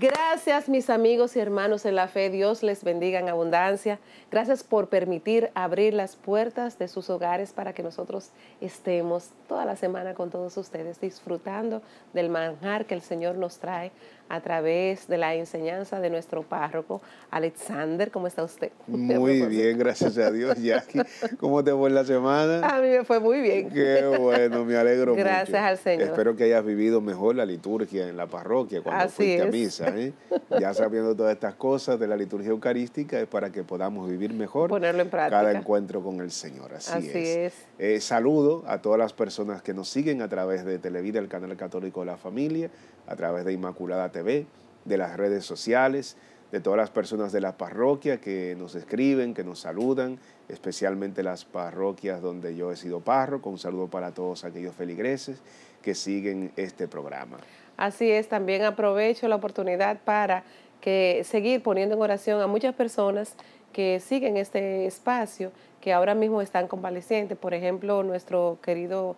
Gracias mis amigos y hermanos en la fe. Dios les bendiga en abundancia. Gracias por permitir abrir las puertas de sus hogares para que nosotros estemos toda la semana con todos ustedes disfrutando del manjar que el Señor nos trae a través de la enseñanza de nuestro párroco Alexander. ¿Cómo está usted? Muy bien, gracias a Dios, Jackie. ¿Cómo te fue la semana? A mí me fue muy bien. Qué bueno, me alegro gracias al Señor. Espero que hayas vivido mejor la liturgia en la parroquia cuando fuiste a misa. ¿eh? Ya sabiendo todas estas cosas de la liturgia eucarística es para que podamos vivir mejor Ponerlo cada encuentro con el Señor. Así, es. Eh, saludo a todas las personas que nos siguen a través de Televida, el canal católico de la familia, a través de Inmaculada TV, de las redes sociales, de todas las personas de la parroquia que nos escriben, que nos saludan, especialmente las parroquias donde yo he sido párroco. Un saludo para todos aquellos feligreses que siguen este programa. Así es, también aprovecho la oportunidad para seguir poniendo en oración a muchas personas que siguen este espacio que ahora mismo están convalecientes. Por ejemplo, nuestro querido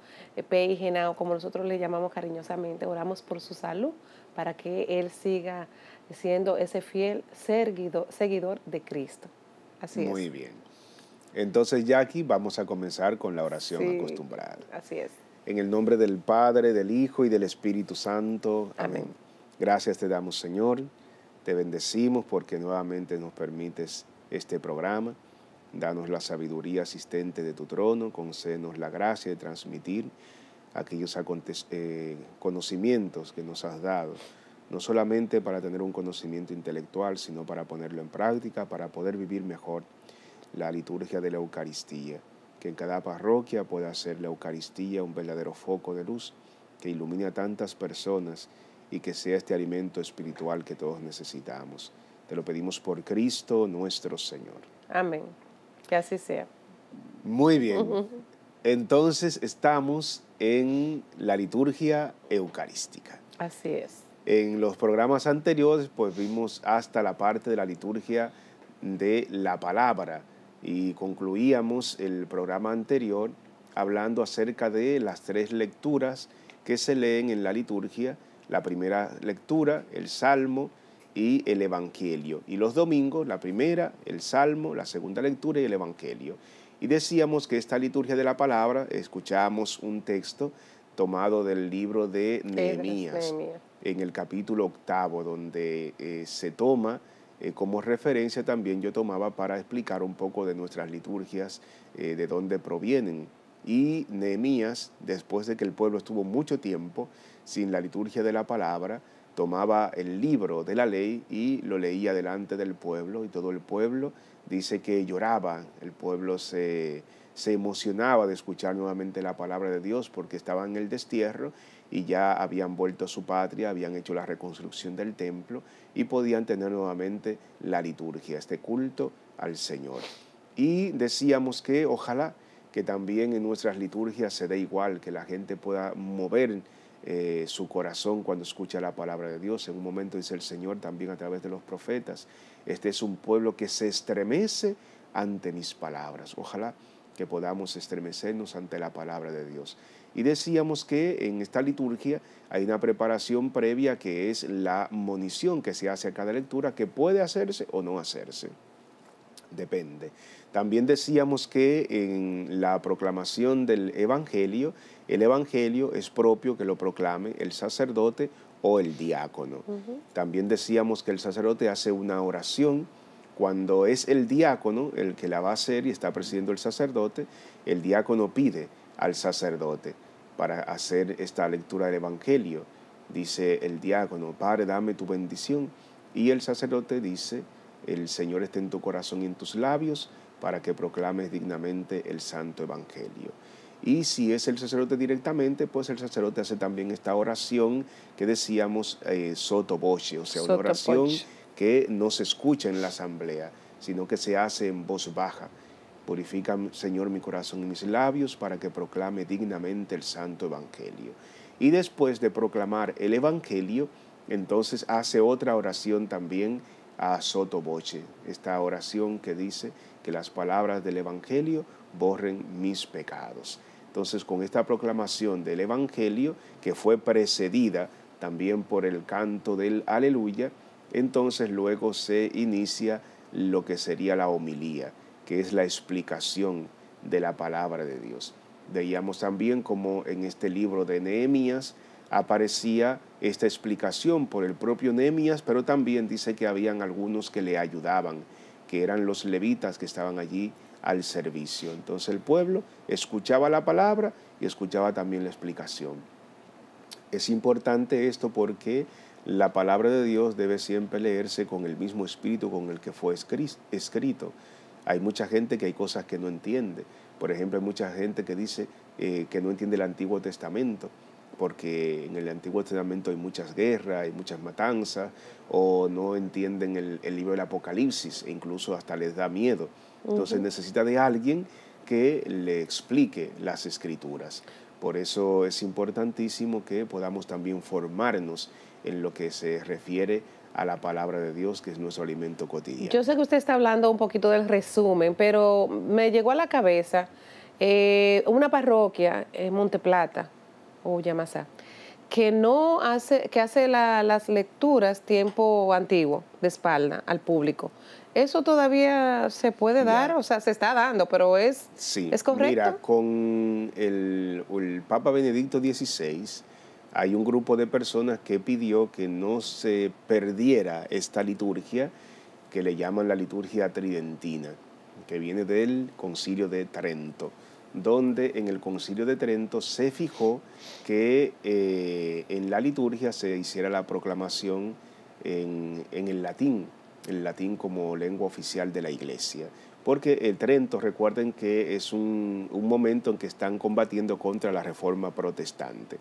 Pei Genao, como nosotros le llamamos cariñosamente, oramos por su salud para que él siga siendo ese fiel seguidor, seguidor de Cristo. Así es. Muy bien. Entonces, Jackie, vamos a comenzar con la oración acostumbrada. Así es. En el nombre del Padre, del Hijo y del Espíritu Santo. Amén. Gracias te damos, Señor. Te bendecimos porque nuevamente nos permites este programa. Danos la sabiduría asistente de tu trono, concédenos la gracia de transmitir aquellos eh, conocimientos que nos has dado, no solamente para tener un conocimiento intelectual, sino para ponerlo en práctica, para poder vivir mejor la liturgia de la Eucaristía, que en cada parroquia pueda ser la Eucaristía un verdadero foco de luz que ilumine a tantas personas y que sea este alimento espiritual que todos necesitamos. Te lo pedimos por Cristo nuestro Señor. Amén. Que así sea. Muy bien. Entonces estamos en la liturgia eucarística. Así es. En los programas anteriores, pues vimos hasta la parte de la liturgia de la palabra y concluíamos el programa anterior hablando acerca de las tres lecturas que se leen en la liturgia. La primera lectura, el Salmo, y el Evangelio. Y los domingos, la primera, el Salmo, la segunda lectura y el Evangelio. Y decíamos que esta liturgia de la palabra, escuchamos un texto tomado del libro de Nehemías, en el capítulo octavo, donde eh, se toma eh, como referencia también yo tomaba para explicar un poco de nuestras liturgias, eh, de dónde provienen. Y Nehemías, después de que el pueblo estuvo mucho tiempo sin la liturgia de la palabra, tomaba el libro de la ley y lo leía delante del pueblo y todo el pueblo dice que lloraba, el pueblo se, emocionaba de escuchar nuevamente la palabra de Dios porque estaba en el destierro y ya habían vuelto a su patria, habían hecho la reconstrucción del templo y podían tener nuevamente la liturgia, este culto al Señor. Y decíamos que ojalá que también en nuestras liturgias se dé igual, que la gente pueda mover eh, su corazón cuando escucha la palabra de Dios. En un momento dice el Señor también a través de los profetas, este es un pueblo que se estremece ante mis palabras. Ojalá que podamos estremecernos ante la palabra de Dios. Y decíamos que en esta liturgia hay una preparación previa que es la monición que se hace a cada lectura, que puede hacerse o no hacerse. Depende. También decíamos que en la proclamación del Evangelio, el Evangelio es propio que lo proclame el sacerdote o el diácono. También decíamos que el sacerdote hace una oración. Cuando es el diácono el que la va a hacer y está presidiendo el sacerdote, el diácono pide al sacerdote para hacer esta lectura del Evangelio. Dice el diácono, Padre, dame tu bendición. Y el sacerdote dice, el Señor esté en tu corazón y en tus labios, para que proclames dignamente el santo evangelio. Y si es el sacerdote directamente, pues el sacerdote hace también esta oración que decíamos eh, soto o sea, una oración que no se escucha en la asamblea, sino que se hace en voz baja. Purifica, Señor, mi corazón y mis labios para que proclame dignamente el santo evangelio. Y después de proclamar el evangelio, entonces hace otra oración también a Sotoboche. Esta oración que dice que las palabras del Evangelio borren mis pecados. Entonces, con esta proclamación del Evangelio, que fue precedida también por el canto del aleluya, entonces luego se inicia lo que sería la homilía, que es la explicación de la palabra de Dios. Veíamos también como en este libro de Nehemías aparecía esta explicación por el propio Nehemías, pero también dice que habían algunos que le ayudaban, que eran los levitas que estaban allí al servicio. Entonces el pueblo escuchaba la palabra y escuchaba también la explicación. Es importante esto porque la palabra de Dios debe siempre leerse con el mismo espíritu con el que fue escrito. Hay mucha gente que hay cosas que no entiende. Por ejemplo, hay mucha gente que dice eh, que no entiende el Antiguo Testamento porque en el Antiguo Testamento hay muchas guerras, hay muchas matanzas, o no entienden el, libro del Apocalipsis, e incluso hasta les da miedo. Entonces necesita de alguien que le explique las escrituras. Por eso es importantísimo que podamos también formarnos en lo que se refiere a la palabra de Dios, que es nuestro alimento cotidiano. Yo sé que usted está hablando un poquito del resumen, pero me llegó a la cabeza eh, una parroquia en Monteplata, o Yamasá, que no hace, que hace las lecturas tiempo antiguo, de espalda, al público. ¿Eso todavía se puede dar? O sea, se está dando, pero es, sí. ¿es correcto. Mira, con el, el Papa Benedicto XVI hay un grupo de personas que pidió que no se perdiera esta liturgia que le llaman la liturgia tridentina, que viene del concilio de Trento donde en el concilio de Trento se fijó que eh, en la liturgia se hiciera la proclamación en, el latín, el latín como lengua oficial de la iglesia. Porque el Trento, recuerden que es un, un momento en que están combatiendo contra la reforma protestante.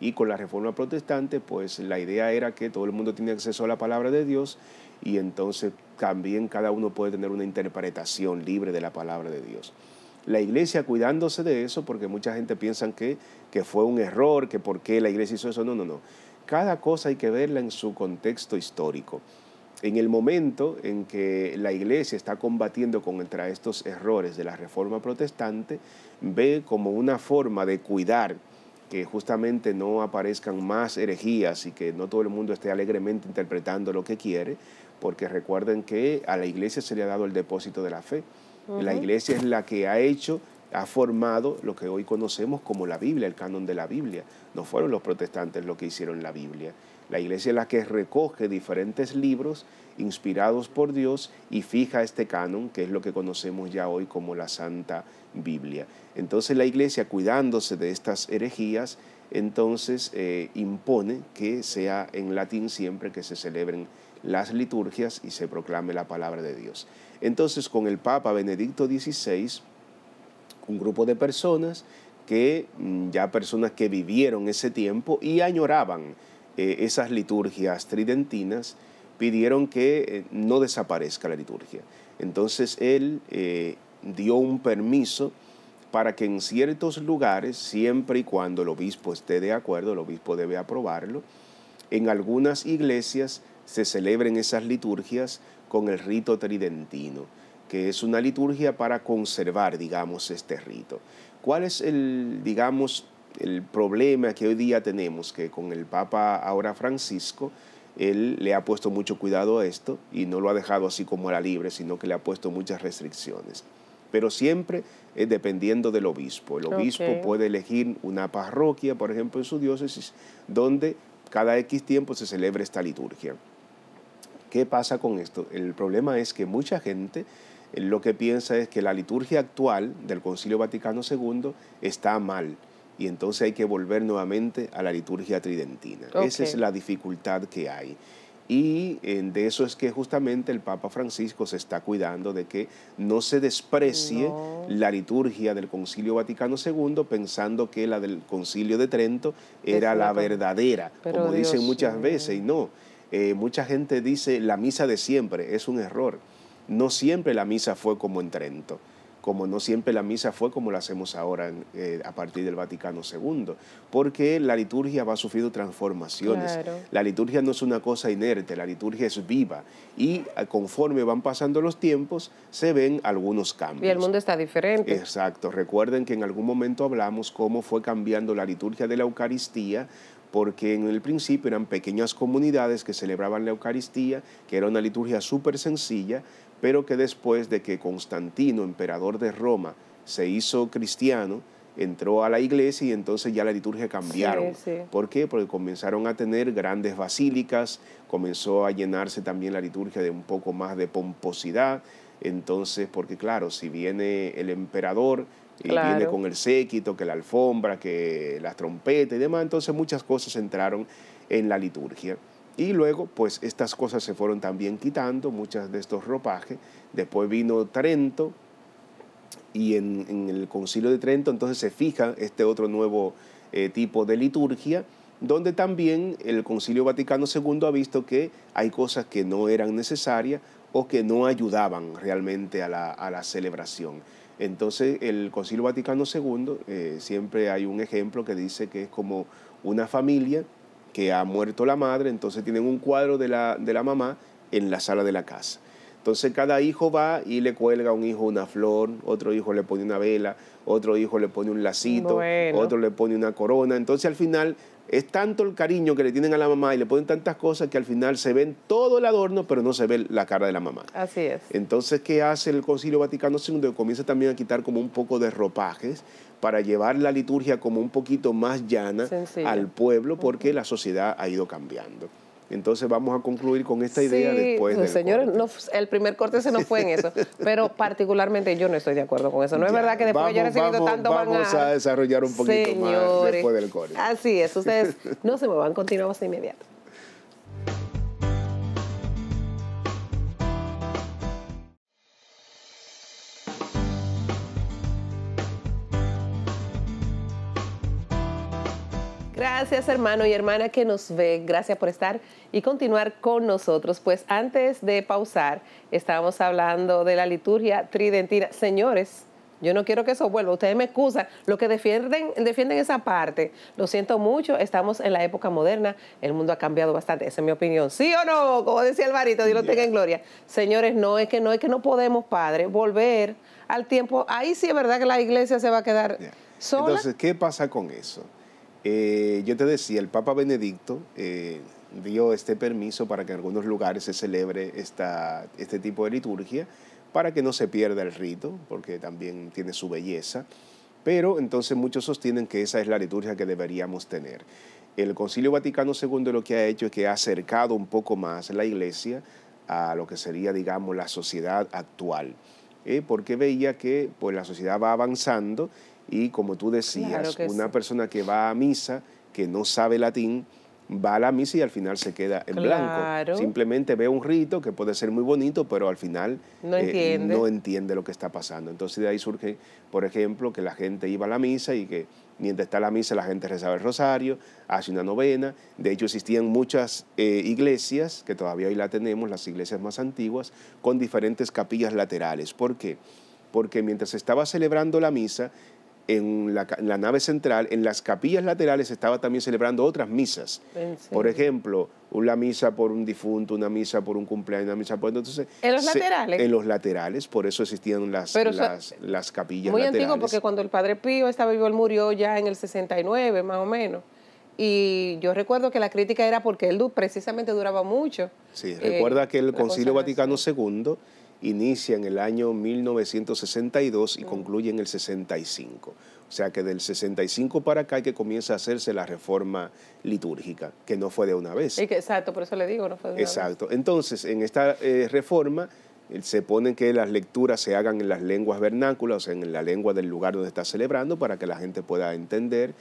Y con la reforma protestante, pues la idea era que todo el mundo tiene acceso a la palabra de Dios y entonces también cada uno puede tener una interpretación libre de la palabra de Dios la iglesia cuidándose de eso, porque mucha gente piensa que, que fue un error, que por qué la iglesia hizo eso. No, no, no. Cada cosa hay que verla en su contexto histórico. En el momento en que la iglesia está combatiendo contra estos errores de la reforma protestante, ve como una forma de cuidar que justamente no aparezcan más herejías y que no todo el mundo esté alegremente interpretando lo que quiere, porque recuerden que a la iglesia se le ha dado el depósito de la fe. La iglesia es la que ha hecho, ha formado lo que hoy conocemos como la Biblia, el canon de la Biblia. No fueron los protestantes los que hicieron la Biblia. La iglesia es la que recoge diferentes libros inspirados por Dios y fija este canon, que es lo que conocemos ya hoy como la Santa Biblia. Entonces la iglesia, cuidándose de estas herejías, entonces eh, impone que sea en latín siempre que se celebren las liturgias y se proclame la palabra de Dios. Entonces, con el Papa Benedicto XVI, un grupo de personas que mm, ya personas que vivieron ese tiempo y añoraban eh, esas liturgias tridentinas, pidieron que eh, no desaparezca la liturgia. Entonces él eh, dio un permiso para que en ciertos lugares, siempre y cuando el obispo esté de acuerdo, el obispo debe aprobarlo, en algunas iglesias se celebren esas liturgias con el rito tridentino, que es una liturgia para conservar, digamos, este rito. ¿Cuál es el, digamos, el problema que hoy día tenemos? Que con el Papa ahora Francisco, él le ha puesto mucho cuidado a esto y no lo ha dejado así como era libre, sino que le ha puesto muchas restricciones. Pero siempre es eh, dependiendo del obispo. El obispo puede elegir una parroquia, por ejemplo, en su diócesis, donde cada X tiempo se celebre esta liturgia. ¿Qué pasa con esto? El problema es que mucha gente eh, lo que piensa es que la liturgia actual del Concilio Vaticano II está mal y entonces hay que volver nuevamente a la liturgia tridentina. Esa es la dificultad que hay. Y eh, de eso es que justamente el Papa Francisco se está cuidando de que no se desprecie la liturgia del Concilio Vaticano II pensando que la del Concilio de Trento era la verdadera, como dicen muchas veces, y no. Eh, mucha gente dice la misa de siempre, es un error. No siempre la misa fue como en Trento, como no siempre la misa fue como la hacemos ahora eh, a partir del Vaticano II, porque la liturgia va sufriendo transformaciones. La liturgia no es una cosa inerte, la liturgia es viva y ah, conforme van pasando los tiempos se ven algunos cambios. Y el mundo está diferente. Exacto, recuerden que en algún momento hablamos cómo fue cambiando la liturgia de la Eucaristía porque en el principio eran pequeñas comunidades que celebraban la Eucaristía, que era una liturgia súper sencilla, pero que después de que Constantino, emperador de Roma, se hizo cristiano, entró a la iglesia y entonces ya la liturgia cambiaron. ¿Por qué? Porque comenzaron a tener grandes basílicas, comenzó a llenarse también la liturgia de un poco más de pomposidad, entonces, porque claro, si viene el emperador, y viene con el séquito, que la alfombra, que las trompetas y demás. Entonces muchas cosas entraron en la liturgia. Y luego, pues estas cosas se fueron también quitando, muchas de estos ropajes. Después vino Trento y en, el concilio de Trento entonces se fija este otro nuevo eh, tipo de liturgia donde también el Concilio Vaticano II ha visto que hay cosas que no eran necesarias o que no ayudaban realmente a la celebración. Entonces, el Concilio Vaticano II, eh, siempre hay un ejemplo que dice que es como una familia que ha muerto la madre, entonces tienen un cuadro de la, de la mamá en la sala de la casa. Entonces cada hijo va y le cuelga a un hijo una flor, otro hijo le pone una vela, otro hijo le pone un lacito, otro le pone una corona. Entonces al final es tanto el cariño que le tienen a la mamá y le ponen tantas cosas que al final se ven todo el adorno, pero no se ve la cara de la mamá. Así es. Entonces, ¿qué hace el Concilio Vaticano II? Comienza también a quitar como un poco de ropajes para llevar la liturgia como un poquito más llana al pueblo porque la sociedad ha ido cambiando. Entonces vamos a concluir con esta idea después. Del señores, el primer corte se nos fue en eso, pero particularmente yo no estoy de acuerdo con eso. No es verdad que después vamos, de recibido tanto vamos Vamos a... desarrollar un poquito más después del corte. Así es, ustedes no se muevan. van, continuamos de inmediato. Gracias hermano y hermana que nos ve, gracias por estar y continuar con nosotros. Pues antes de pausar, estábamos hablando de la liturgia tridentina. Señores, yo no quiero que eso vuelva. Ustedes me excusan. Lo que defienden, defienden esa parte, lo siento mucho. Estamos en la época moderna. El mundo ha cambiado bastante. Esa es mi opinión. ¿Sí o no? Como decía Alvarito, Dios lo tenga en gloria. Señores, no es que no, es que no podemos, Padre, volver al tiempo. Ahí sí es verdad que la iglesia se va a quedar sola. Entonces, ¿qué pasa con eso? Eh, yo te decía, el Papa Benedicto eh, dio este permiso para que en algunos lugares se celebre esta, este tipo de liturgia, para que no se pierda el rito, porque también tiene su belleza. Pero entonces muchos sostienen que esa es la liturgia que deberíamos tener. El Concilio Vaticano II lo que ha hecho es que ha acercado un poco más la iglesia a lo que sería, digamos, la sociedad actual, eh, porque veía que pues, la sociedad va avanzando y como tú decías, una persona que va a misa, que no sabe latín, va a la misa y al final se queda en blanco. Simplemente ve un rito que puede ser muy bonito, pero al final eh, no, entiende. lo que está pasando. Entonces de ahí surge, por ejemplo, que la gente iba a la misa y que mientras está la misa la gente rezaba el rosario, hace una novena. De hecho existían muchas eh, iglesias, que todavía hoy la tenemos, las iglesias más antiguas, con diferentes capillas laterales. ¿Por qué? Porque mientras estaba celebrando la misa, en la, nave central, en las capillas laterales estaba también celebrando otras misas. Por ejemplo, una misa por un difunto, una misa por un cumpleaños, una misa por... Entonces, ¿En los laterales? En los laterales, por eso existían las, las, capillas laterales. Muy antiguo, porque cuando el Padre Pío estaba vivo, él murió ya en el 69, más o menos. Y yo recuerdo que la crítica era porque él precisamente duraba mucho. Sí, eh, recuerda que el Concilio Vaticano II inicia en el año 1962 y mm. concluye en el 65. O sea que del 65 para acá que comienza a hacerse la reforma litúrgica, que no fue de una vez. exacto, por eso le digo, no fue de una vez. Exacto. Entonces, en esta eh, reforma eh, se pone que las lecturas se hagan en las lenguas vernáculas, o sea, en la lengua del lugar donde está celebrando, para que la gente pueda entender.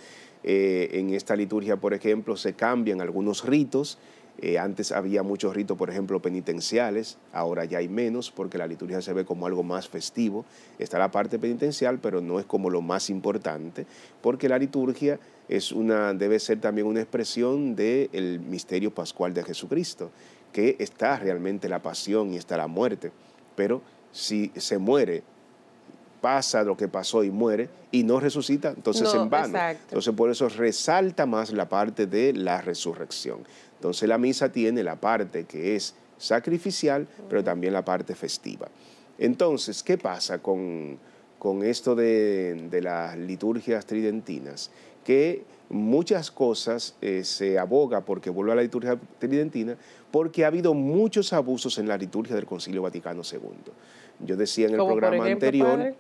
Eh, en esta liturgia, por ejemplo, se cambian algunos ritos eh, antes había muchos ritos, por ejemplo, penitenciales, ahora ya hay menos porque la liturgia se ve como algo más festivo. Está la parte penitencial, pero no es como lo más importante, porque la liturgia es una, debe ser también una expresión del el misterio pascual de Jesucristo, que está realmente la pasión y está la muerte, pero si se muere pasa lo que pasó y muere y no resucita, entonces en vano. Entonces por eso resalta más la parte de la resurrección. Entonces la misa tiene la parte que es sacrificial, pero también la parte festiva. Entonces, ¿qué pasa con, esto de, las liturgias tridentinas? Que muchas cosas eh, se aboga porque vuelve a la liturgia tridentina, porque ha habido muchos abusos en la liturgia del Concilio Vaticano II. Yo decía en el programa anterior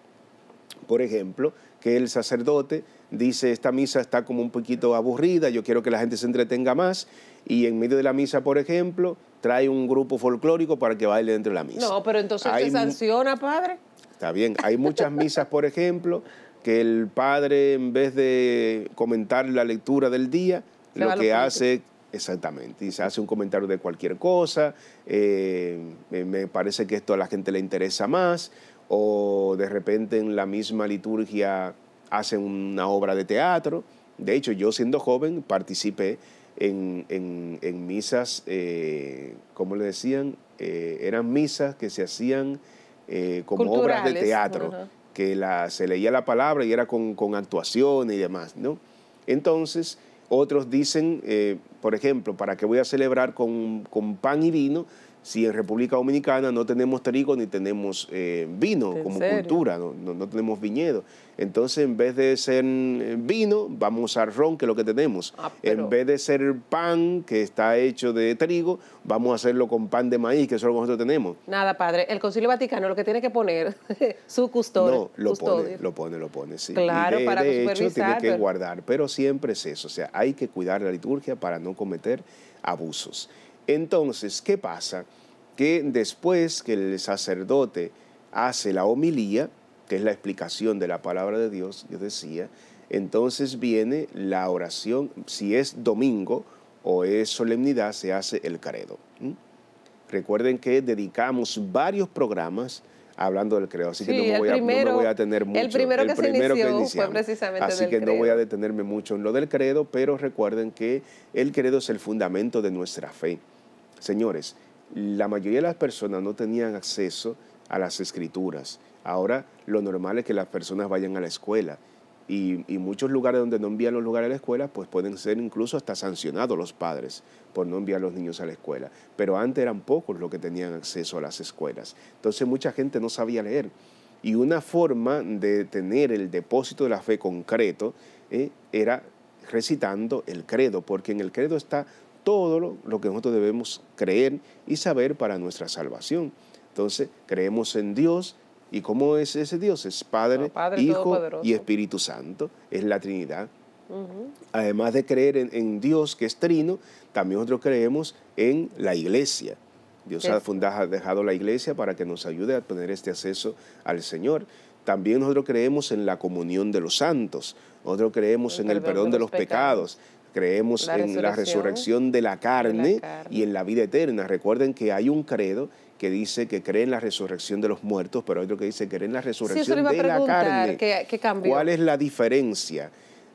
por ejemplo, que el sacerdote dice, esta misa está como un poquito aburrida, yo quiero que la gente se entretenga más, y en medio de la misa, por ejemplo, trae un grupo folclórico para que baile dentro de la misa. No, pero entonces se sanciona, padre. Está bien, hay muchas misas, por ejemplo, que el padre, en vez de comentar la lectura del día, lo que hace Exactamente, y se hace un comentario de cualquier cosa, eh, me parece que esto a la gente le interesa más, o de repente en la misma liturgia hacen una obra de teatro. De hecho, yo siendo joven participé en, misas, eh, ¿cómo como le decían, eh, eran misas que se hacían eh, como obras de teatro, que la, se leía la palabra y era con, actuación y demás, ¿no? Entonces, otros dicen, por ejemplo, ¿para qué voy a celebrar con, con pan y vino si en República Dominicana no tenemos trigo ni tenemos eh, vino como cultura, no, tenemos viñedo. Entonces, en vez de ser eh, vino, vamos a ron, que es lo que tenemos. Ah, en vez de ser pan, que está hecho de trigo, vamos a hacerlo con pan de maíz, que es lo que nosotros tenemos. Nada, padre. El Concilio Vaticano lo que tiene que poner, su custodia No, lo pone, lo pone, lo pone, sí. Claro, de, para hecho, tiene que guardar, pero siempre es eso. O sea, hay que cuidar la liturgia para no cometer abusos. Entonces, ¿qué pasa? Que después que el sacerdote hace la homilía, que es la explicación de la palabra de Dios, yo decía, entonces viene la oración, si es domingo o es solemnidad, se hace el credo. Recuerden que dedicamos varios programas hablando del credo, así que no, voy a, voy a tener mucho. El primero que se inició fue precisamente Así que no voy a detenerme mucho en lo del credo, pero recuerden que el credo es el fundamento de nuestra fe. Señores, la mayoría de las personas no tenían acceso a las escrituras. Ahora lo normal es que las personas vayan a la escuela. Y, muchos lugares donde no envían los lugares a la escuela, pues pueden ser incluso hasta sancionados los padres por no enviar a los niños a la escuela. Pero antes eran pocos los que tenían acceso a las escuelas. Entonces mucha gente no sabía leer. Y una forma de tener el depósito de la fe concreto eh, era recitando el credo, porque en el credo está todo lo, que nosotros debemos creer y saber para nuestra salvación. Entonces, creemos en Dios, ¿Y cómo es ese Dios? Es Padre, ah, Hijo y Espíritu Santo. Es la Trinidad. Además de creer en, Dios que es trino, también nosotros creemos en la iglesia. Dios ha, fundado, ha, dejado la iglesia para que nos ayude a tener este acceso al Señor. También nosotros creemos en la comunión de los santos. Nosotros creemos en el perdón de los pecados creemos en la resurrección de la, carne, y en la vida eterna. Recuerden que hay un credo que dice que cree en la resurrección de los muertos, pero hay otro que dice que cree en la resurrección de la carne. ¿Qué, cuál es la diferencia?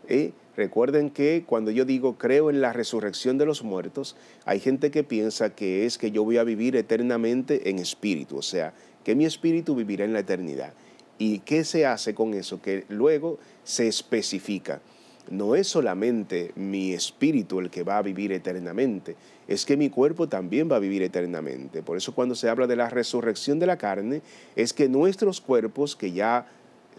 ¿Eh? Recuerden que cuando yo digo creo en la resurrección de los muertos, hay gente que piensa que es que yo voy a vivir eternamente en espíritu, o sea, que mi espíritu vivirá en la eternidad. ¿Y qué se hace con eso? Que luego se especifica no es solamente mi espíritu el que va a vivir eternamente, es que mi cuerpo también va a vivir eternamente. Por eso cuando se habla de la resurrección de la carne, es que nuestros cuerpos que ya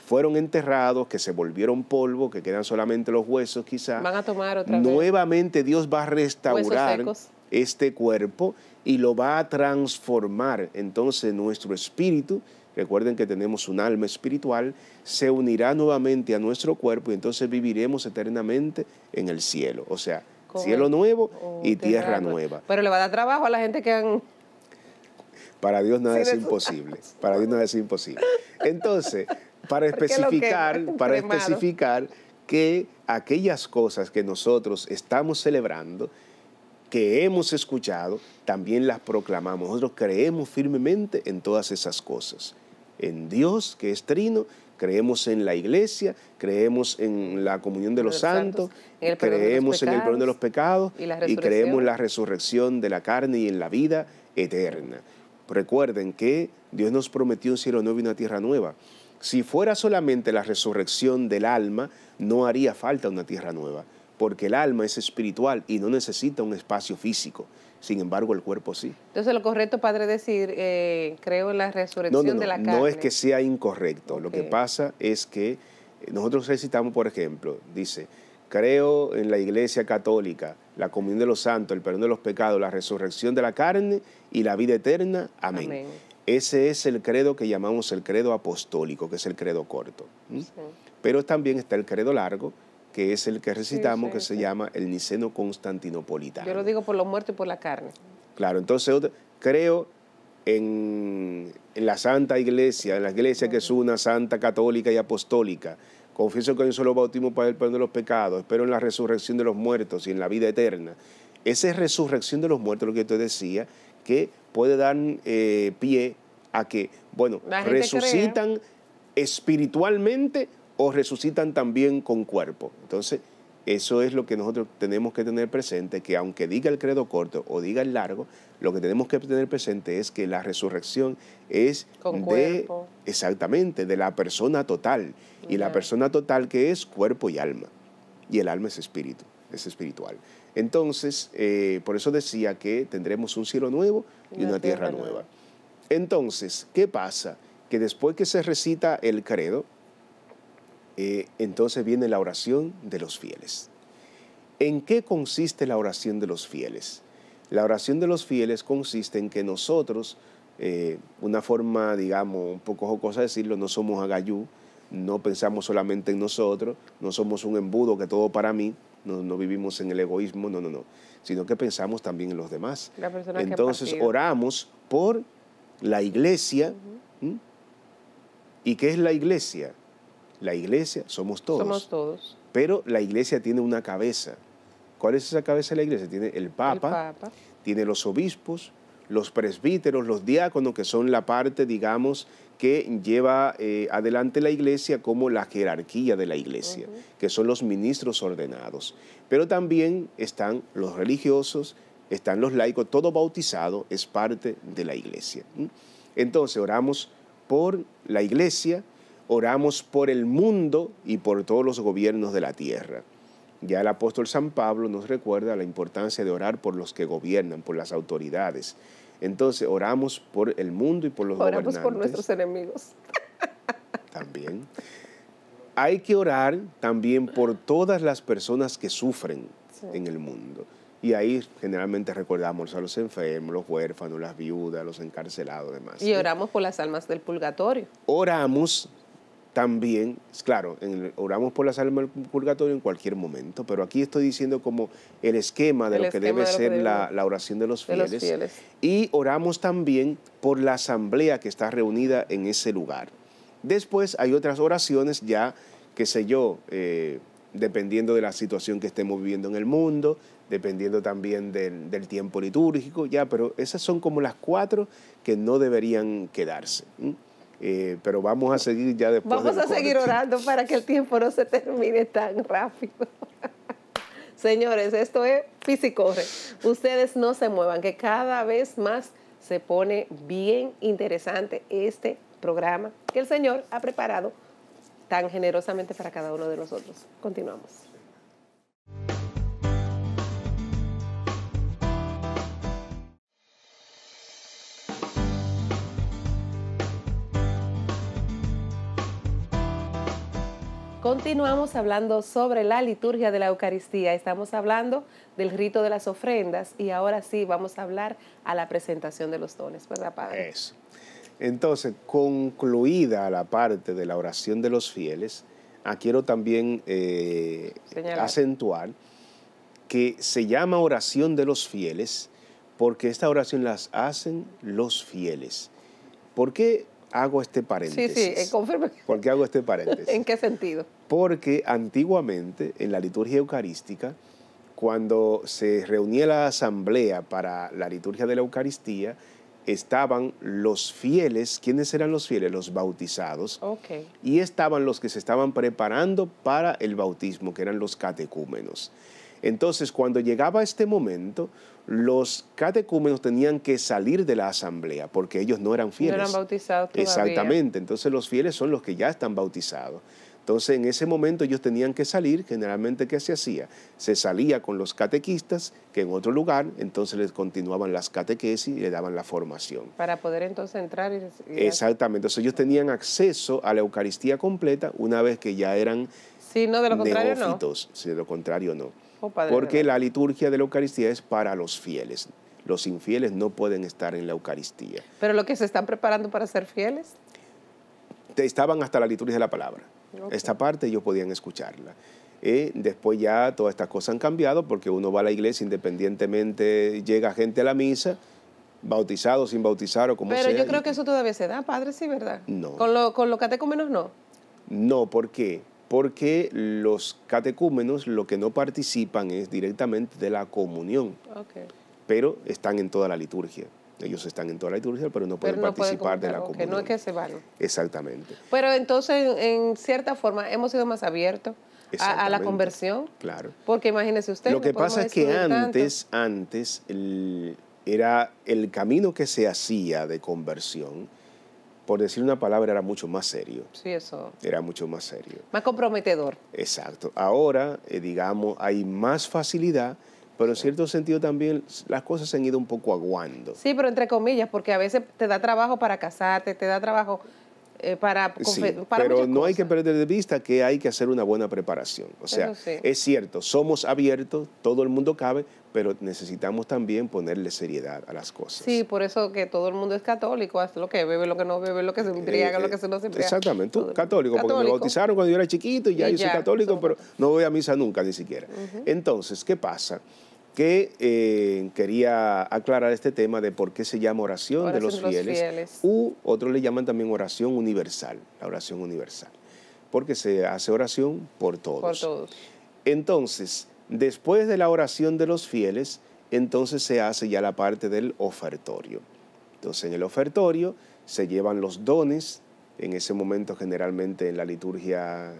fueron enterrados, que se volvieron polvo, que quedan solamente los huesos quizás, van a tomar Nuevamente Dios va a restaurar este cuerpo y lo va a transformar. Entonces nuestro espíritu recuerden que tenemos un alma espiritual, se unirá nuevamente a nuestro cuerpo y entonces viviremos eternamente en el cielo. O sea, cielo nuevo oh, y tierra nueva. Pero le va a dar trabajo a la gente que han... Para Dios nada es imposible. Para Dios nada es imposible. Entonces, para especificar, para especificar que aquellas cosas que nosotros estamos celebrando, que hemos escuchado, también las proclamamos. Nosotros creemos firmemente en todas esas cosas en Dios, que es trino, creemos en la iglesia, creemos en la comunión de los, santos, creemos en el perdón de los pecados y, creemos en la resurrección de la carne y en la vida eterna. Recuerden que Dios nos prometió un cielo nuevo y una tierra nueva. Si fuera solamente la resurrección del alma, no haría falta una tierra nueva, porque el alma es espiritual y no necesita un espacio físico sin embargo el cuerpo sí. Entonces lo correcto, padre, decir, eh, creo en la resurrección de la carne. No es que sea incorrecto, lo que pasa es que eh, nosotros necesitamos, por ejemplo, dice, creo en la iglesia católica, la comunión de los santos, el perdón de los pecados, la resurrección de la carne y la vida eterna. Amén. Ese es el credo que llamamos el credo apostólico, que es el credo corto. Pero también está el credo largo, que es el que recitamos, que se llama el Niceno Constantinopolitano. Yo lo digo por los muertos y por la carne. Claro, entonces creo en, la Santa Iglesia, en la Iglesia que es una santa católica y apostólica. Confieso que hay un solo bautismo para el perdón de los pecados, espero en la resurrección de los muertos y en la vida eterna. Esa resurrección de los muertos, lo que te decía, que puede dar eh, pie a que, bueno, resucitan espiritualmente o resucitan también con cuerpo. Entonces, eso es lo que nosotros tenemos que tener presente, que aunque diga el credo corto o diga el largo, lo que tenemos que tener presente es que la resurrección es Con de exactamente de la persona total y la persona total que es cuerpo y alma y el alma es espíritu, es espiritual. Entonces, eh, por eso decía que tendremos un cielo nuevo y una, tierra, nueva. Entonces, ¿qué pasa? Que después que se recita el credo, eh, entonces viene la oración de los fieles. ¿En qué consiste la oración de los fieles? La oración de los fieles consiste en que nosotros, eh, una forma, digamos, un poco jocosa decirlo, no somos agayú, no pensamos solamente en nosotros, no somos un embudo que todo para mí, no, vivimos en el egoísmo, no, no, no, sino que pensamos también en los demás. Entonces oramos por la iglesia. ¿Y qué es la iglesia? La iglesia somos todos. Somos todos. Pero la iglesia tiene una cabeza. ¿Cuál es esa cabeza de la iglesia? Tiene el Papa, tiene los obispos, los presbíteros, los diáconos, que son la parte, digamos, que lleva eh, adelante la iglesia como la jerarquía de la iglesia, que son los ministros ordenados. Pero también están los religiosos, están los laicos, todo bautizado es parte de la iglesia. Entonces oramos por la iglesia, oramos por el mundo y por todos los gobiernos de la tierra. Ya el apóstol San Pablo nos recuerda la importancia de orar por los que gobiernan, por las autoridades. Entonces, oramos por el mundo y por los oramos Oramos por nuestros enemigos. También. Hay que orar también por todas las personas que sufren en el mundo. Y ahí generalmente recordamos a los enfermos, los huérfanos, las viudas, los encarcelados, demás. Y oramos por las almas del purgatorio. Oramos también, claro, oramos por la almas del purgatorio en cualquier momento, pero aquí estoy diciendo como el esquema de lo que debe ser la, oración de, los, fieles, Y oramos también por la asamblea que está reunida en ese lugar. Después hay otras oraciones ya, qué sé yo, eh, dependiendo de la situación que estemos viviendo en el mundo, dependiendo también del, tiempo litúrgico, ya, pero esas son como las cuatro que no deberían quedarse. Eh, pero vamos a seguir ya después. Vamos a seguir orando para que el tiempo no se termine tan rápido. Señores, esto es físico, Ustedes no se muevan, que cada vez más se pone bien interesante este programa que el Señor ha preparado tan generosamente para cada uno de nosotros. Continuamos. Continuamos hablando sobre la liturgia de la Eucaristía. Estamos hablando del rito de las ofrendas y ahora sí vamos a hablar a la presentación de los dones, ¿verdad, Padre? Eso. Entonces, concluida la parte de la oración de los fieles, ah, quiero también eh, acentuar que se llama oración de los fieles porque esta oración las hacen los fieles. ¿Por qué hago este paréntesis. Sí, sí, eh, confirme. ¿Por qué hago este paréntesis? ¿En qué sentido? Porque antiguamente, en la liturgia eucarística, cuando se reunía la asamblea para la liturgia de la Eucaristía, estaban los fieles. ¿Quiénes eran los fieles? Los bautizados. Okay. Y estaban los que se estaban preparando para el bautismo, que eran los catecúmenos. Entonces, cuando llegaba este momento, los catecúmenos tenían que salir de la asamblea porque ellos no eran fieles. No eran bautizados todavía. Exactamente. Entonces, los fieles son los que ya están bautizados. Entonces, en ese momento ellos tenían que salir. Generalmente, ¿qué se hacía? Se salía con los catequistas, que en otro lugar, entonces les continuaban las catequesis y le daban la formación. Para poder entonces entrar y... Exactamente. Entonces, ellos tenían acceso a la Eucaristía completa una vez que ya eran... Sí, no, de lo contrario no. Si de lo contrario no porque la liturgia de la Eucaristía es para los fieles. Los infieles no pueden estar en la Eucaristía. Pero lo que se están preparando para ser fieles. estaban hasta la liturgia de la palabra. Esta parte ellos podían escucharla. Eh, después ya todas estas cosas han cambiado porque uno va a la iglesia independientemente, llega gente a la misa, bautizado, sin bautizar o como sea. Pero yo creo que eso todavía se da, padre, sí, ¿verdad? No. Con, lo, con los no. No, ¿por qué? porque los catecúmenos lo que no participan es directamente de la comunión, pero están en toda la liturgia. Ellos están en toda la liturgia, pero no pueden participar de la comunión. No es que se van. Exactamente. Pero entonces, en cierta forma, hemos sido más abiertos a, la conversión. Claro. Porque imagínese usted. Lo que pasa es que antes, antes era el camino que se hacía de conversión por decir una palabra, era mucho más serio. Sí, eso. Era mucho más serio. Más comprometedor. Exacto. Ahora, eh, digamos, hay más facilidad, pero en cierto sentido también las cosas se han ido un poco aguando. Sí, pero entre comillas, porque a veces te da trabajo para casarte, te da trabajo eh, pero no hay que perder de vista que hay que hacer una buena preparación. O sea, es cierto, somos abiertos, todo el mundo cabe, pero necesitamos también ponerle seriedad a las cosas. Sí, por eso que todo el mundo es católico, hace lo que bebe, lo que no bebe, lo que se eh, embriaga, lo eh, que se no se Exactamente, católico, porque me bautizaron cuando yo era chiquito y ya yo soy católico, pero no voy a misa nunca ni siquiera. Entonces, ¿qué pasa? que eh, quería aclarar este tema de por qué se llama oración, de, los, fieles, U otros le llaman también oración universal, la oración universal, porque se hace oración por todos. Por todos. Entonces, después de la oración de los fieles, entonces se hace ya la parte del ofertorio. Entonces, en el ofertorio se llevan los dones, en ese momento generalmente en la liturgia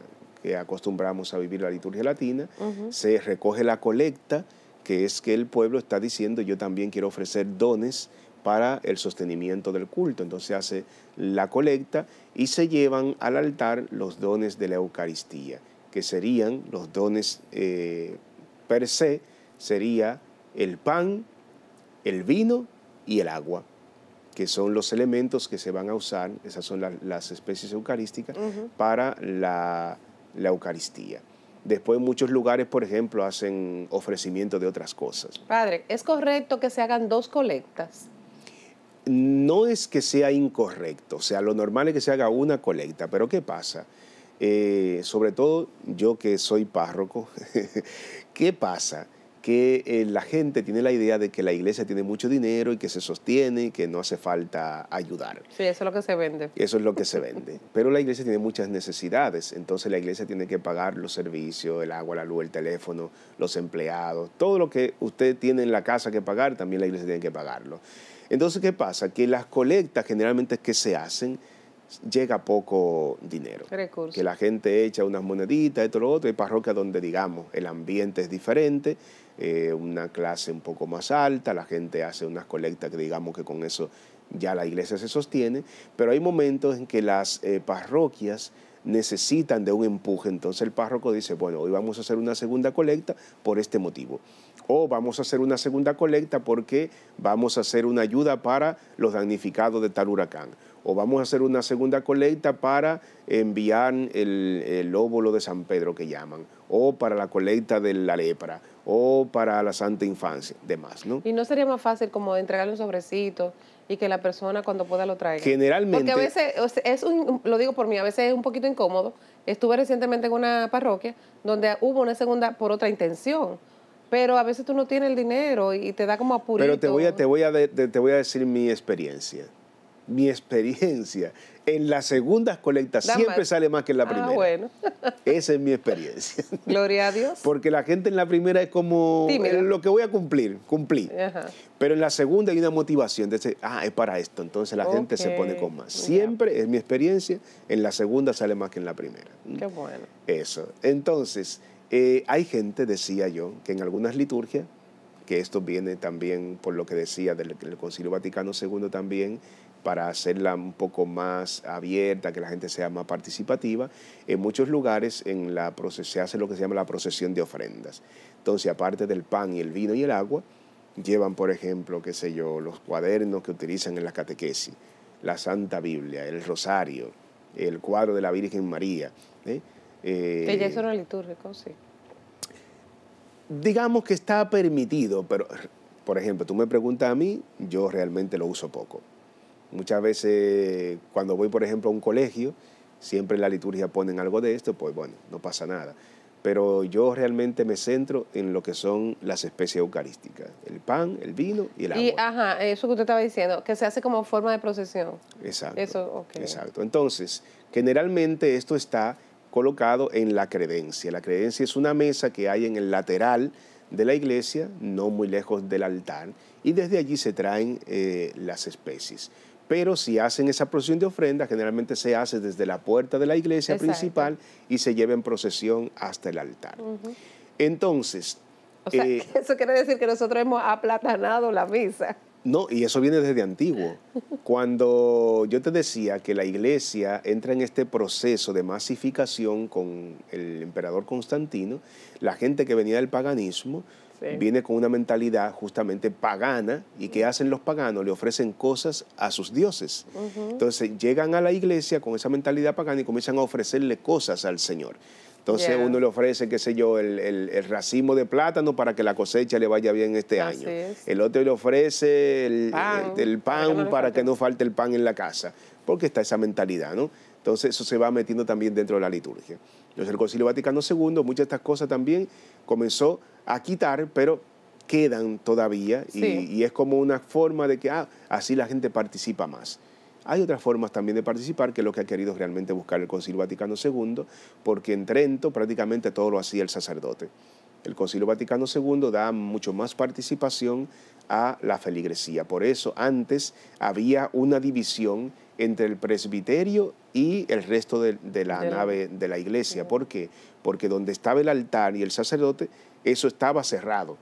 que acostumbramos a vivir la liturgia latina, se recoge la colecta, que es que el pueblo está diciendo yo también quiero ofrecer dones para el sostenimiento del culto. Entonces hace la colecta y se llevan al altar los dones de la Eucaristía, que serían los dones eh, per se, sería el pan, el vino y el agua, que son los elementos que se van a usar, esas son las especies eucarísticas, para la Eucaristía. Después muchos lugares, por ejemplo, hacen ofrecimiento de otras cosas. Padre, ¿es correcto que se hagan dos colectas? No es que sea incorrecto, o sea, lo normal es que se haga una colecta, pero ¿qué pasa? Eh, sobre todo yo que soy párroco, ¿qué pasa? que eh, la gente tiene la idea de que la iglesia tiene mucho dinero y que se sostiene y que no hace falta ayudar. Sí, eso es lo que se vende. Eso es lo que se vende. Pero la iglesia tiene muchas necesidades, entonces la iglesia tiene que pagar los servicios, el agua, la luz, el teléfono, los empleados, todo lo que usted tiene en la casa que pagar, también la iglesia tiene que pagarlo. Entonces, ¿qué pasa? Que las colectas generalmente que se hacen llega poco dinero. Que la gente echa unas moneditas, esto, lo otro, hay parroquias donde, digamos, el ambiente es diferente eh, una clase un poco más alta, la gente hace unas colectas que digamos que con eso ya la iglesia se sostiene, pero hay momentos en que las eh, parroquias necesitan de un empuje, entonces el párroco dice, bueno, hoy vamos a hacer una segunda colecta por este motivo, o vamos a hacer una segunda colecta porque vamos a hacer una ayuda para los damnificados de tal huracán, o vamos a hacer una segunda colecta para enviar el, el óvulo de San Pedro que llaman, o para la colecta de la lepra, o para la santa infancia, demás, ¿no? Y no sería más fácil como entregarle un sobrecito y que la persona cuando pueda lo traiga. Generalmente. Porque a veces, es lo digo por mí, a veces es un poquito incómodo. Estuve recientemente en una parroquia donde hubo una segunda por otra intención, pero a veces tú no tienes el dinero y te da como apurito. Pero te voy a, te voy a decir mi experiencia mi experiencia. En las segundas colectas siempre sale más que en la ah, primera. Ah, bueno. Esa es mi experiencia. Gloria a Dios. Porque la gente en la primera es como eh, lo que voy a cumplir, cumplí. Pero en la segunda hay una motivación, de decir, ah, es para esto, entonces la gente se pone con más. Siempre es mi experiencia, en la segunda sale más que en la primera. Qué bueno. Eso. Entonces, eh, hay gente, decía yo, que en algunas liturgias, que esto viene también por lo que decía del Concilio Vaticano II también, para hacerla un poco más abierta, que la gente sea más participativa, en muchos lugares en la se hace lo que se llama la procesión de ofrendas. Entonces, aparte del pan y el vino y el agua, llevan, por ejemplo, qué sé yo, los cuadernos que utilizan en la catequesis, la Santa Biblia, el rosario, el cuadro de la Virgen María. ¿eh? Eh, que ya eso no litúrgico, sí. Digamos que está permitido, pero, por ejemplo, tú me preguntas a mí, yo realmente lo uso poco. Muchas veces cuando voy, por ejemplo, a un colegio, siempre en la liturgia ponen algo de esto, pues bueno, no pasa nada. Pero yo realmente me centro en lo que son las especies eucarísticas, el pan, el vino y el agua. Y, ajá, eso que usted estaba diciendo, que se hace como forma de procesión. Exacto. Eso, Exacto. Entonces, generalmente esto está colocado en la credencia. La credencia es una mesa que hay en el lateral de la iglesia, no muy lejos del altar, y desde allí se traen eh, las especies. Pero si hacen esa procesión de ofrenda, generalmente se hace desde la puerta de la iglesia principal y se lleva en procesión hasta el altar. Entonces... Eh, eso quiere decir que nosotros hemos aplatanado la misa. No, y eso viene desde antiguo. Cuando yo te decía que la iglesia entra en este proceso de masificación con el emperador Constantino, la gente que venía del paganismo viene con una mentalidad justamente pagana y que hacen los paganos, le ofrecen cosas a sus dioses. Entonces llegan a la iglesia con esa mentalidad pagana y comienzan a ofrecerle cosas al Señor. Entonces uno le ofrece, qué sé yo, el, racimo de plátano para que la cosecha le vaya bien este año. El otro le ofrece el pan, para, que no, para que no falte el pan en la casa, porque está esa mentalidad, ¿no? Entonces eso se va metiendo también dentro de la liturgia. Entonces el Concilio Vaticano II, muchas de estas cosas también comenzó a quitar, pero quedan todavía y, es como una forma de que ah, así la gente participa más. Hay otras formas también de participar, que es lo que ha querido realmente buscar el Concilio Vaticano II, porque en Trento prácticamente todo lo hacía el sacerdote el Concilio Vaticano II da mucho más participación a la feligresía. Por eso antes había una división entre el presbiterio y el resto de, la nave de la iglesia. ¿Por qué? Porque donde estaba el altar y el sacerdote, eso estaba cerrado.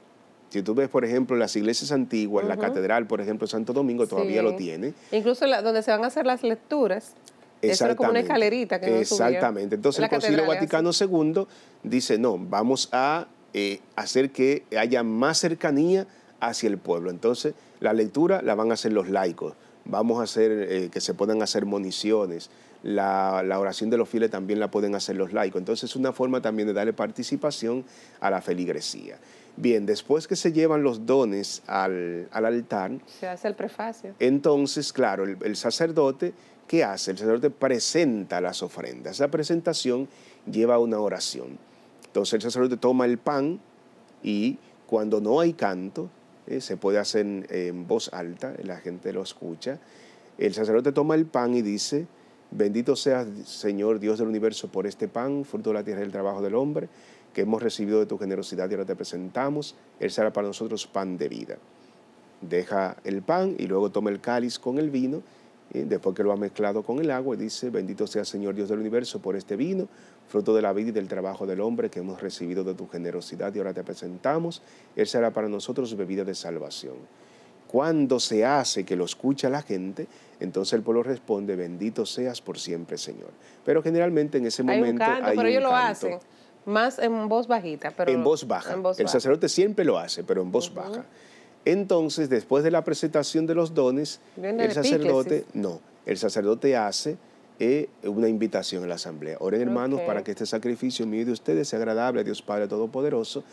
Si tú ves, por ejemplo, las iglesias antiguas, la catedral, por ejemplo, Santo Domingo todavía lo tiene. Incluso donde se van a hacer las lecturas. Eso es como una escalerita que Exactamente. Entonces el Concilio Vaticano II dice, no, vamos a eh, hacer que haya más cercanía hacia el pueblo. Entonces, la lectura la van a hacer los laicos, vamos a hacer eh, que se puedan hacer moniciones, la, oración de los fieles también la pueden hacer los laicos. Entonces, es una forma también de darle participación a la feligresía. Bien, después que se llevan los dones al, altar. Se hace el prefacio. Entonces, claro, el, sacerdote ¿qué hace? El sacerdote presenta las ofrendas. Esa presentación lleva una oración. Entonces el sacerdote toma el pan y cuando no hay canto, eh, se puede hacer en, voz alta, la gente lo escucha, el sacerdote toma el pan y dice, bendito seas Señor Dios del universo por este pan, fruto de la tierra y del trabajo del hombre, que hemos recibido de tu generosidad y ahora te presentamos, Él será para nosotros pan de vida. Deja el pan y luego toma el cáliz con el vino, eh, después que lo ha mezclado con el agua, y dice, bendito sea Señor Dios del universo por este vino, fruto de la vida y del trabajo del hombre que hemos recibido de tu generosidad y ahora te presentamos, Él será para nosotros bebida de salvación. Cuando se hace que lo escucha la gente, entonces el pueblo responde, bendito seas por siempre, Señor. Pero generalmente en ese momento hay un canto, pero ellos lo hacen más en voz bajita, pero en voz baja. el sacerdote siempre lo hace, pero en voz baja. Entonces, después de la presentación de los dones, el sacerdote no, el sacerdote hace es una invitación a la asamblea. Oren hermanos para que este sacrificio mío y de ustedes sea agradable a Dios Padre Todopoderoso.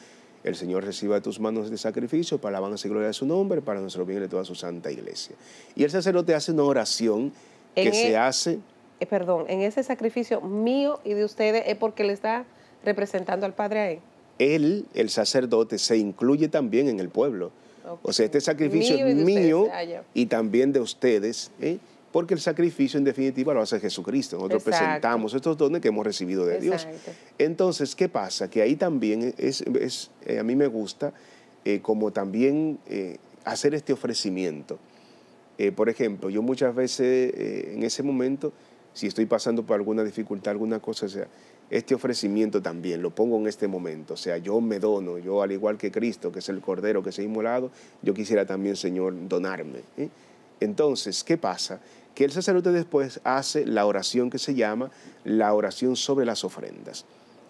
El Señor reciba de tus manos este sacrificio para la alabanza y gloria de su nombre, para nuestro bien y de toda su santa iglesia. Y el sacerdote hace una oración que se e- hace... Eh, perdón, en ese sacrificio mío y de ustedes es porque le está representando al Padre ahí él. el sacerdote, se incluye también en el pueblo. O sea, este sacrificio mío y, ah, y también de ustedes. ¿eh? porque el sacrificio en definitiva lo hace Jesucristo. Nosotros presentamos estos dones que hemos recibido de Dios. Entonces, ¿qué pasa? Que ahí también es, eh, a mí me gusta eh, como también eh, hacer este ofrecimiento. por ejemplo, yo muchas veces en ese momento, si estoy pasando por alguna dificultad, alguna cosa, o sea, este ofrecimiento también lo pongo en este momento. O sea, yo me dono, yo al igual que Cristo, que es el Cordero que se ha inmolado, yo quisiera también, Señor, donarme. Entonces, ¿qué pasa? que el sacerdote después hace la oración que se llama la oración sobre las ofrendas.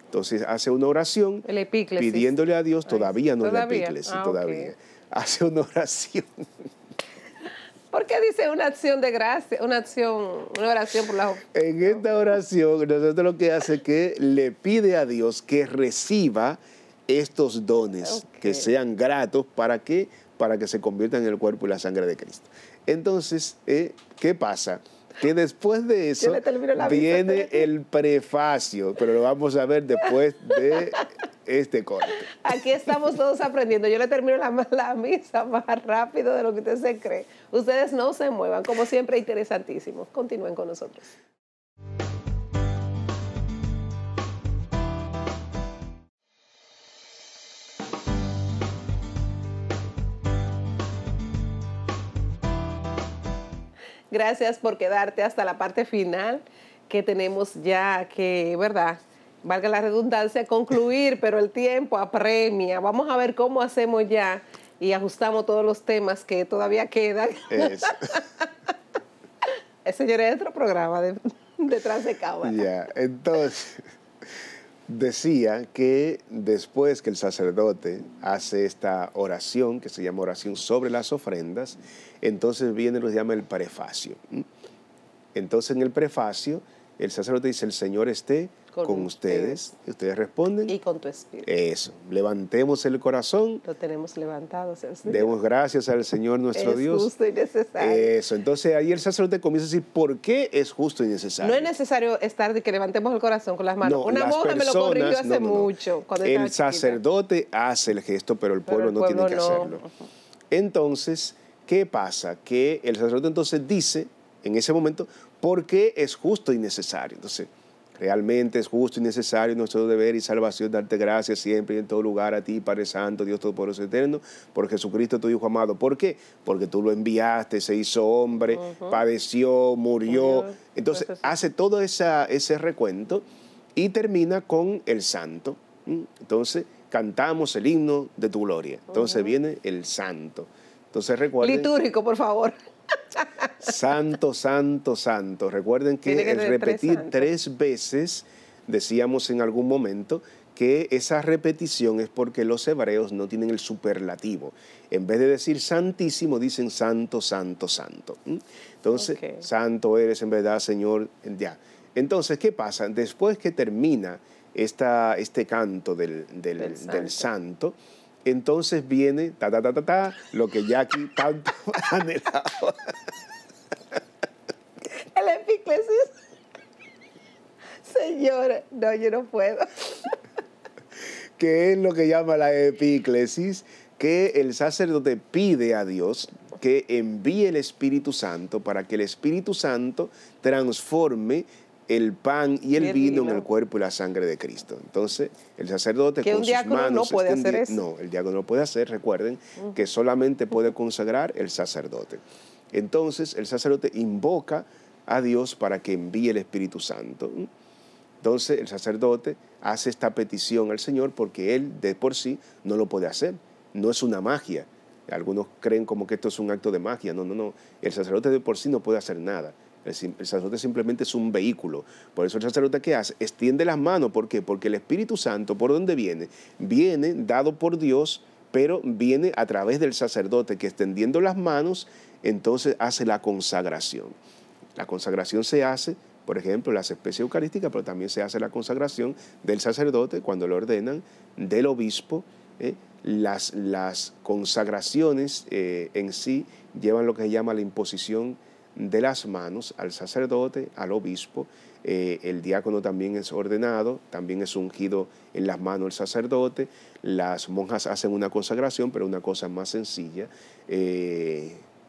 Entonces hace una oración pidiéndole a Dios, todavía no le la ah, todavía. Hace una oración. ¿Por qué dice una acción de gracia, una acción, una oración por la En esta oración, nosotros lo que hace es que le pide a Dios que reciba estos dones, que sean gratos, ¿para qué? Para que se conviertan en el cuerpo y la sangre de Cristo. Entonces, eh, ¿qué pasa? Que después de eso viene el prefacio, pero lo vamos a ver después de este corte. Aquí estamos todos aprendiendo. Yo le termino la, la misa más rápido de lo que usted se cree. Ustedes no se muevan, como siempre, interesantísimo. Continúen con nosotros. Gracias por quedarte hasta la parte final que tenemos ya que, ¿verdad? Valga la redundancia, concluir, pero el tiempo apremia. Vamos a ver cómo hacemos ya y ajustamos todos los temas que todavía quedan. es Ese es otro programa detrás de cámara. Ya, entonces decía que después que el sacerdote hace esta oración, que se llama oración sobre las ofrendas, entonces viene lo que llama el prefacio. Entonces en el prefacio, el sacerdote dice, el Señor esté con, ustedes. ustedes. Ustedes responden. Y con tu espíritu. Eso. Levantemos el corazón. Lo tenemos levantado. Señor. Demos gracias al Señor nuestro Dios. Es justo y necesario. Eso. Entonces ahí el sacerdote comienza a decir, ¿por qué es justo y necesario? No es necesario estar de que levantemos el corazón con las manos. Una las me lo corrigió hace no, mucho. el sacerdote hace el gesto, pero el pueblo, no tiene que hacerlo. Entonces, ¿qué pasa? Que el sacerdote entonces dice en ese momento, ¿por qué es justo y necesario? Entonces, Realmente es justo y necesario nuestro deber y salvación darte gracias siempre y en todo lugar a ti, Padre Santo, Dios Todopoderoso Eterno, por Jesucristo, tu Hijo amado. ¿Por qué? Porque tú lo enviaste, se hizo hombre, padeció, murió. Entonces, hace todo ese recuento y termina con el santo. ¿Mm? Entonces, cantamos el himno de tu gloria. Entonces viene el santo. Entonces recuerda Litúrgico, por favor. Santo, santo, santo. Recuerden que, el repetir tres, veces, decíamos en algún momento, que esa repetición es porque los hebreos no tienen el superlativo. En vez de decir santísimo, dicen santo, santo, santo. ¿Mm? Entonces, santo eres en verdad, Señor, ya. Entonces, ¿qué pasa? Después que termina esta, este canto del, santo. entonces viene ta, ta, ta, ta, ta, lo que ya aquí tanto anhelado. El epíclesis. Señora, no, yo no puedo. ¿Qué es lo que llama la epíclesis? Que el sacerdote pide a Dios que envíe el Espíritu Santo para que el Espíritu Santo transforme el pan y el, vino, en el cuerpo y la sangre de Cristo. Entonces, el sacerdote con sus manos no puede hacer eso. No, el diácono no puede hacer, recuerden, mm. que solamente puede consagrar el sacerdote. Entonces, el sacerdote invoca a Dios para que envíe el Espíritu Santo. Entonces el sacerdote hace esta petición al Señor porque él de por sí no lo puede hacer. No es una magia. Algunos creen como que esto es un acto de magia. No, no, no. El sacerdote de por sí no puede hacer nada. El, sacerdote simplemente es un vehículo. Por eso el sacerdote que hace, extiende las manos. ¿Por qué? Porque el Espíritu Santo, ¿por dónde viene? Viene dado por Dios, pero viene a través del sacerdote que extendiendo las manos, entonces hace la consagración. La consagración se hace, por ejemplo, las especies eucarísticas, pero también se hace la consagración del sacerdote cuando lo ordenan, del obispo. ¿eh? Las, consagraciones eh, en sí llevan lo que se llama la imposición de las manos al sacerdote, al obispo. Eh, el diácono también es ordenado, también es ungido en las manos el sacerdote. Las monjas hacen una consagración, pero una cosa más sencilla.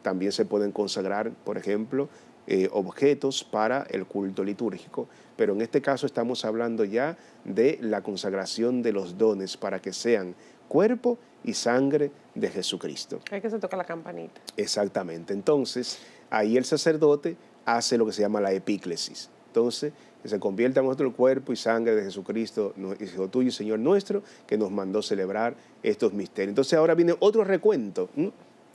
también se pueden consagrar, por ejemplo, eh, objetos para el culto litúrgico, pero en este caso estamos hablando ya de la consagración de los dones para que sean cuerpo y sangre de Jesucristo. Hay que se toca la campanita. Exactamente. Entonces, ahí el sacerdote hace lo que se llama la epíclesis. Entonces, que se convierta en nuestro cuerpo y sangre de Jesucristo, Hijo tuyo y Señor nuestro, que nos mandó celebrar estos misterios. Entonces, ahora viene otro recuento,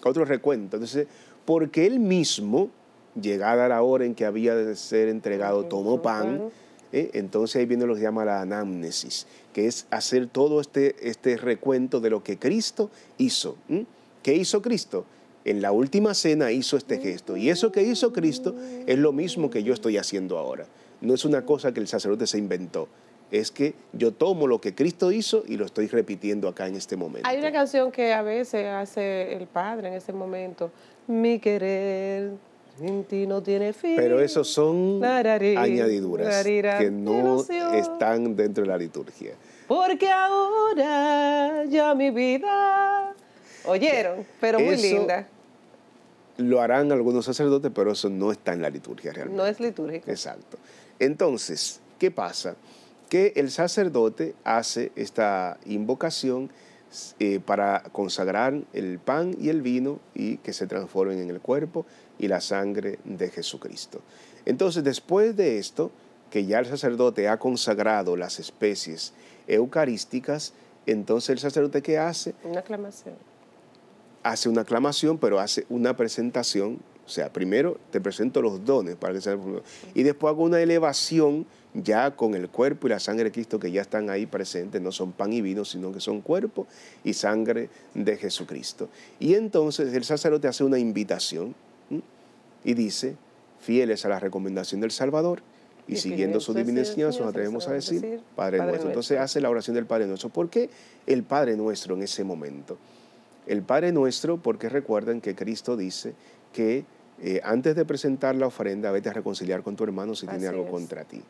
otro recuento. Entonces, porque Él mismo, llegada la hora en que había de ser entregado, tomó pan. ¿eh? Entonces ahí viene lo que se llama la anamnesis, que es hacer todo este, este recuento de lo que Cristo hizo. ¿Qué hizo Cristo? En la última cena hizo este gesto. Y eso que hizo Cristo es lo mismo que yo estoy haciendo ahora. No es una cosa que el sacerdote se inventó es que yo tomo lo que Cristo hizo y lo estoy repitiendo acá en este momento. Hay una canción que a veces hace el Padre en ese momento, mi querer no fin. Pero eso son añadiduras que no están dentro de la liturgia. Porque ahora ya mi vida. Oyeron, pero muy linda. Lo harán algunos sacerdotes, pero eso no está en la liturgia realmente. No es litúrgico. Exacto. Entonces, ¿qué pasa? Que el sacerdote hace esta invocación eh, para consagrar el pan y el vino y que se transformen en el cuerpo y la sangre de Jesucristo. Entonces, después de esto, que ya el sacerdote ha consagrado las especies eucarísticas, entonces el sacerdote ¿qué hace? Una aclamación. Hace una aclamación, pero hace una presentación. O sea, primero te presento los dones para que Y después hago una elevación ya con el cuerpo y la sangre de Cristo que ya están ahí presentes, no son pan y vino, sino que son cuerpo y sangre de Jesucristo. Y entonces el sacerdote hace una invitación, y dice, fieles a la recomendación del Salvador y, siguiendo su divina nos atrevemos a decir, Padre, nuestro. Entonces hace la oración del Padre Nuestro. ¿Por qué el Padre Nuestro en ese momento? El Padre Nuestro, porque recuerden que Cristo dice que eh, antes de presentar la ofrenda, vete a reconciliar con tu hermano si tiene algo contra ti.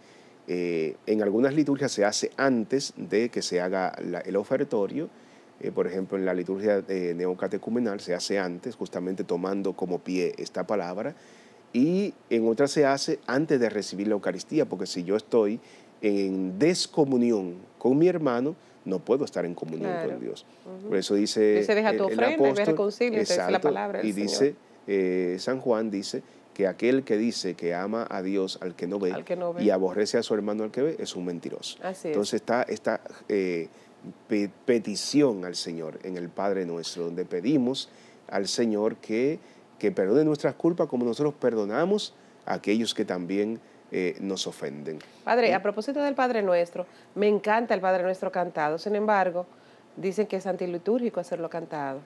Eh, en algunas liturgias se hace antes de que se haga el ofertorio eh, por ejemplo, en la liturgia neocatecumenal se hace antes, justamente tomando como pie esta palabra, y en otras se hace antes de recibir la Eucaristía, porque si yo estoy en descomunión con mi hermano, no puedo estar en comunión con Dios. Por eso dice y se deja el, la palabra y dice eh, San Juan dice que aquel que dice que ama a Dios al que no ve, y aborrece a su hermano al que ve es un mentiroso. Entonces está, está eh, petición al Señor en el Padre nuestro, donde pedimos al Señor que, que perdone nuestras culpas como nosotros perdonamos a aquellos que también eh, nos ofenden. Padre, ¿Eh? a propósito del Padre Nuestro, me encanta el Padre Nuestro cantado, sin embargo, dicen que es antilitúrgico hacerlo cantado.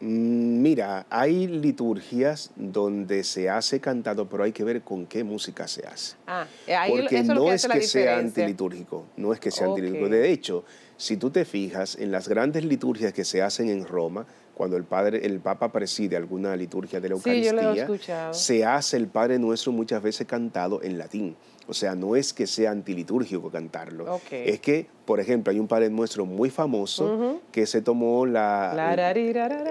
Mm, mira, hay liturgias donde se hace cantado, pero hay que ver con qué música se hace. Ah, eh, Porque no es que sea antilitúrgico, no es que sea antilitúrgico. De hecho, si tú te fijas en las grandes liturgias que se hacen en Roma, cuando el padre, el Papa preside alguna liturgia de la Eucaristía, se hace el Padre Nuestro muchas veces cantado en latín. O sea, no es que sea antilitúrgico cantarlo. Es que, por ejemplo, hay un Padre Nuestro muy famoso que se tomó la... la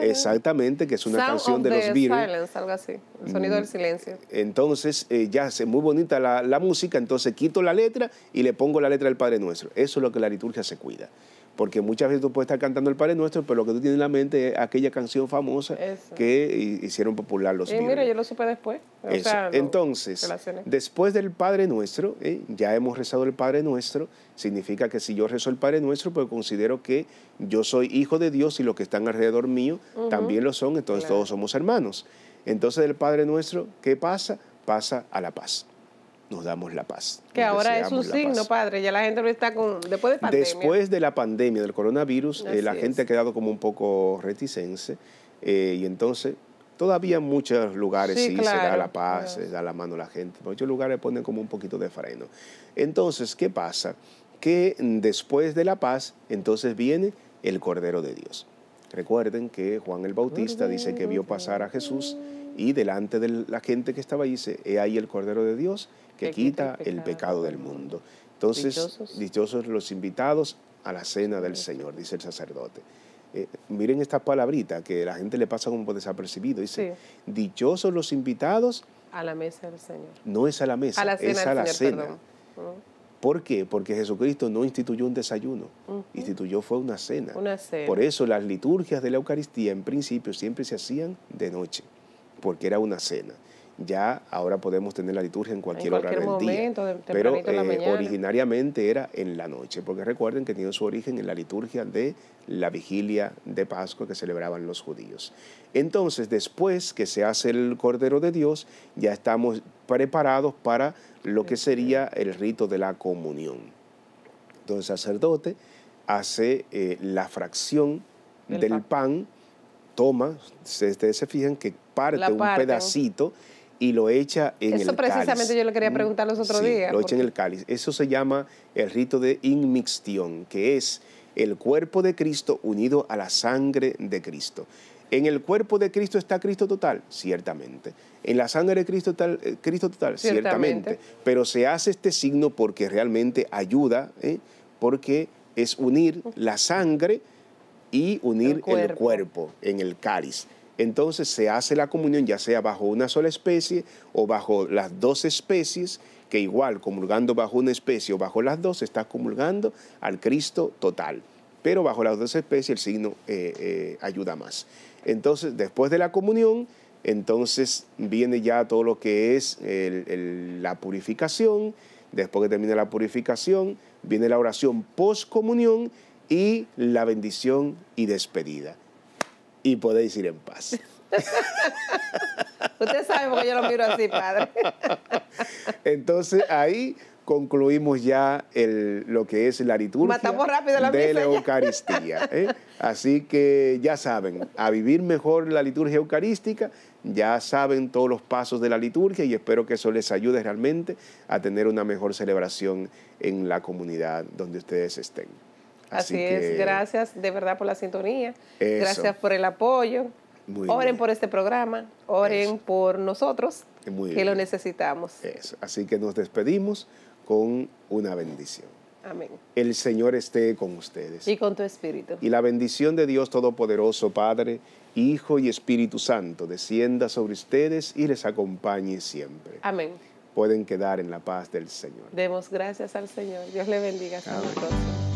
exactamente, que es una canción de los Beatles. algo así, el sonido del mm. silencio. Entonces, eh, ya es muy bonita la, la música, entonces quito la letra y le pongo la letra del Padre Nuestro. Eso es lo que la liturgia se cuida. Porque muchas veces tú puedes estar cantando el Padre Nuestro, pero lo que tú tienes en la mente es aquella canción famosa que hicieron popular los Y mira, yo lo supe después. Entonces, después del Padre Nuestro, ¿eh? ya hemos rezado el Padre Nuestro, significa que si yo rezo el Padre Nuestro, pues considero que yo soy hijo de Dios y los que están alrededor mío también lo son, entonces todos somos hermanos. Entonces, del Padre Nuestro, ¿qué pasa? Pasa a la paz nos damos la paz. Que ahora es un signo, padre, ya la gente no está con... Después de, pandemia. Después de la pandemia del coronavirus, eh, la gente ha quedado como un poco ...reticente... Eh, y entonces todavía en muchos lugares sí, se da la paz, se da la mano a la gente, muchos lugares ponen como un poquito de freno. Entonces, ¿qué pasa? Que después de la paz, entonces viene el Cordero de Dios. Recuerden que Juan el Bautista dice que vio pasar a Jesús y delante de la gente que estaba allí dice, he ahí el Cordero de Dios que, quita, el pecado, del mundo. Entonces, dichosos. los invitados a la cena del Señor, dice el sacerdote. Eh, miren esta palabrita que la gente le pasa como desapercibido. Dice, dichosos los invitados. A la mesa del Señor. No es a la mesa, es a la cena. ¿Por qué? Porque Jesucristo no instituyó un desayuno, instituyó fue una cena. una cena. Por eso las liturgias de la Eucaristía en principio siempre se hacían de noche porque era una cena. Ya ahora podemos tener la liturgia en cualquier, en cualquier hora momento, del día. pero eh, originariamente era en la noche, porque recuerden que tiene su origen en la liturgia de la vigilia de Pascua que celebraban los judíos. Entonces, después que se hace el Cordero de Dios, ya estamos preparados para lo que sería el rito de la comunión. Entonces, el sacerdote hace eh, la fracción del, pan toma, ustedes se fijan que parte, un pedacito y lo echa en el cáliz. Eso precisamente yo le quería mm, preguntar los otros días. Lo echa en el cáliz. Eso se llama el rito de inmixtión, que es el cuerpo de Cristo unido a la sangre de Cristo. En el cuerpo de Cristo está Cristo total, ciertamente. En la sangre de Cristo total, eh, Cristo total, ciertamente. Pero se hace este signo porque realmente ayuda, ¿eh? porque es unir la sangre y unir el cuerpo. en el cáliz. Entonces se hace la comunión ya sea bajo una sola especie o bajo las dos especies, que igual comulgando bajo una especie o bajo las dos, está comulgando al Cristo total. Pero bajo las dos especies el signo eh, eh, ayuda más. Entonces, después de la comunión, entonces viene ya todo lo que es la purificación. Después que termina la purificación, viene la oración post y la bendición y despedida. Y podéis ir en paz. Ustedes saben porque yo lo miro así, padre. Entonces ahí concluimos ya lo que es la liturgia de la Eucaristía. ¿eh? Así que ya saben, a vivir mejor la liturgia eucarística, ya saben todos los pasos de la liturgia y espero que eso les ayude realmente a tener una mejor celebración en la comunidad donde ustedes estén. Así, es, gracias de verdad por la sintonía, gracias por el apoyo. oren por este programa, oren por nosotros, que lo necesitamos. Así que nos despedimos con una bendición. Amén. El Señor esté con ustedes. Y con tu espíritu. Y la bendición de Dios Todopoderoso, Padre, Hijo y Espíritu Santo, descienda sobre ustedes y les acompañe siempre. Amén. Pueden quedar en la paz del Señor. Demos gracias al Señor. Dios le bendiga. a todos